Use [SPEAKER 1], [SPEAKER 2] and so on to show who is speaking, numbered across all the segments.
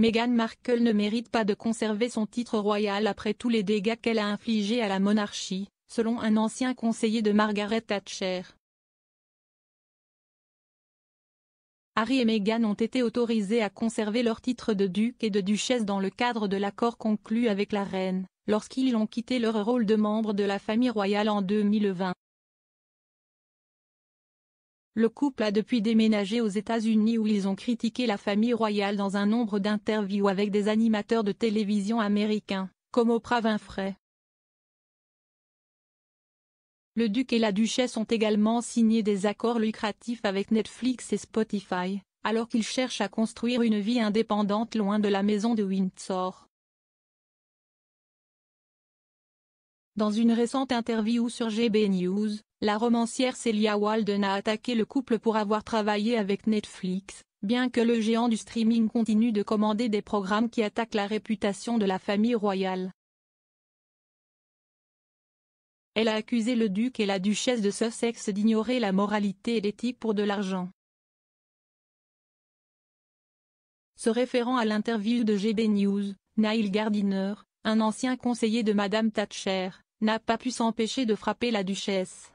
[SPEAKER 1] Meghan Markle ne mérite pas de conserver son titre royal après tous les dégâts qu'elle a infligés à la monarchie, selon un ancien conseiller de Margaret Thatcher. Harry et Meghan ont été autorisés à conserver leur titre de duc et de duchesse dans le cadre de l'accord conclu avec la reine, lorsqu'ils ont quitté leur rôle de membre de la famille royale en 2020. Le couple a depuis déménagé aux États-Unis où ils ont critiqué la famille royale dans un nombre d'interviews avec des animateurs de télévision américains, comme Oprah Winfrey. Le duc et la duchesse ont également signé des accords lucratifs avec Netflix et Spotify, alors qu'ils cherchent à construire une vie indépendante loin de la maison de Windsor. Dans une récente interview sur GB News, la romancière Celia Walden a attaqué le couple pour avoir travaillé avec Netflix, bien que le géant du streaming continue de commander des programmes qui attaquent la réputation de la famille royale. Elle a accusé le duc et la duchesse de Sussex d'ignorer la moralité et l'éthique pour de l'argent. Se référant à l'interview de GB News, Niall Gardiner, un ancien conseiller de Madame Thatcher, n'a pas pu s'empêcher de frapper la duchesse.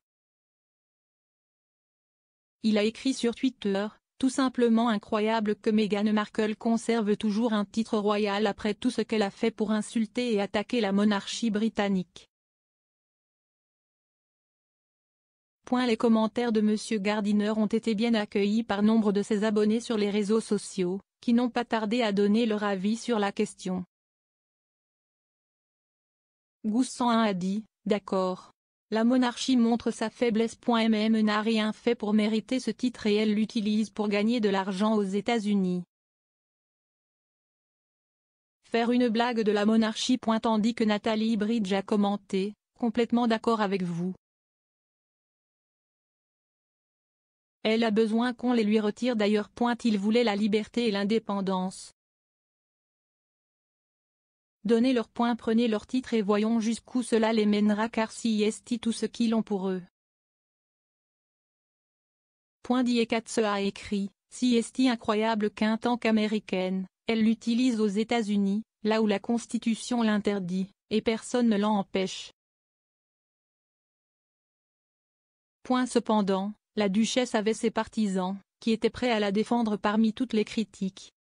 [SPEAKER 1] Il a écrit sur Twitter, tout simplement incroyable que Meghan Markle conserve toujours un titre royal après tout ce qu'elle a fait pour insulter et attaquer la monarchie britannique. Point les commentaires de M. Gardiner ont été bien accueillis par nombre de ses abonnés sur les réseaux sociaux, qui n'ont pas tardé à donner leur avis sur la question. Goussan a dit, d'accord. La monarchie montre sa faiblesse. MM n'a rien fait pour mériter ce titre et elle l'utilise pour gagner de l'argent aux États-Unis. Faire une blague de la monarchie. Tandis que Nathalie Bridge a commenté, complètement d'accord avec vous. Elle a besoin qu'on les lui retire d'ailleurs. Il voulait la liberté et l'indépendance. Donnez leur point prenez leur titre et voyons jusqu'où cela les mènera car si est tout ce qu'ils ont pour eux. Point a écrit, si est incroyable qu'un tant qu'américaine, elle l'utilise aux États-Unis, là où la Constitution l'interdit, et personne ne l'en empêche. Point cependant, la duchesse avait ses partisans, qui étaient prêts à la défendre parmi toutes les critiques,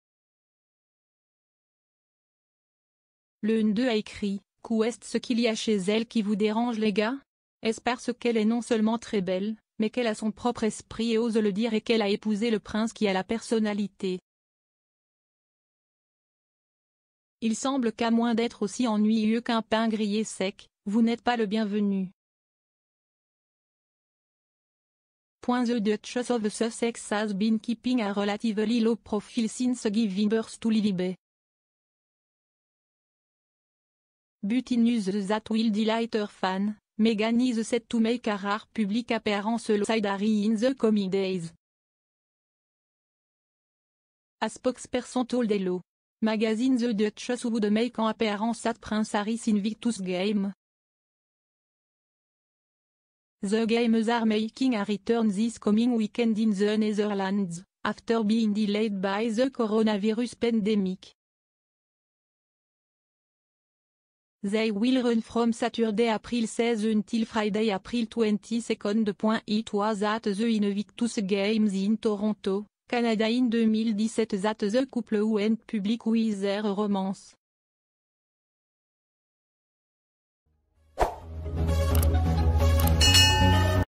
[SPEAKER 1] Le N2 a écrit Cou est ce qu'il y a chez elle qui vous dérange, les gars Est-ce parce qu'elle est non seulement très belle, mais qu'elle a son propre esprit et ose le dire et qu'elle a épousé le prince qui a la personnalité Il semble qu'à moins d'être aussi ennuyeux qu'un pain grillé sec, vous n'êtes pas le bienvenu. the Sussex has been keeping a relatively low profile since giving birth to Butinus that will delight her fan, Megan is set to make a rare public appearance Lossidary in the coming days. A spokesperson told Hello! Magazine The Duchess would make an appearance at Prince Harry's Invictus Game. The games are making a return this coming weekend in the Netherlands, after being delayed by the coronavirus pandemic. They will run from Saturday April 16 until Friday April 22nd. It was at the Invictus Games in Toronto, Canada in 2017 at the couple went public with their romance.